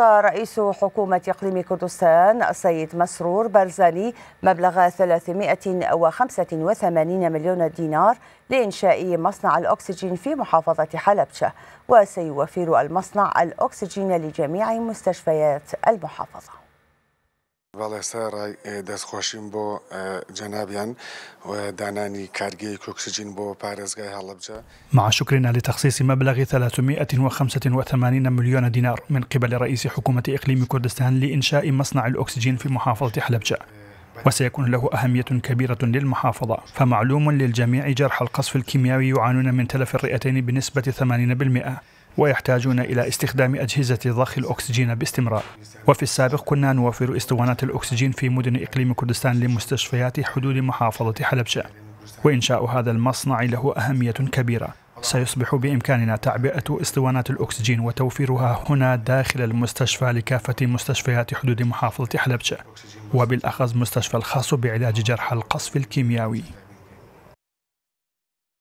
رئيس حكومة إقليم كردستان السيد مسرور برزاني مبلغ 385 مليون دينار لإنشاء مصنع الأكسجين في محافظة حلبشة وسيوفر المصنع الأكسجين لجميع مستشفيات المحافظة دست خوشیم با جنابیان و دانانی كارجي كوكسجين بو بارزغاي هلبجة مع شكرنا لتخصيص مبلغ 385 مليون دينار من قبل رئيس حكومة إقليم كردستان لإنشاء مصنع الأكسجين في محافظة حلبجة وسيكون له أهمية كبيرة للمحافظة فمعلوم للجميع جرح القصف الكيميائي يعانون من تلف الرئتين بنسبة 80% ويحتاجون إلى استخدام أجهزة ضخ الأكسجين باستمرار وفي السابق كنا نوفر اسطوانات الأكسجين في مدن إقليم كردستان لمستشفيات حدود محافظة حلبشة وإنشاء هذا المصنع له أهمية كبيرة سيصبح بإمكاننا تعبئة اسطوانات الأكسجين وتوفيرها هنا داخل المستشفى لكافة مستشفيات حدود محافظة حلبشة وبالأخص مستشفى الخاص بعلاج جرحى القصف الكيميائي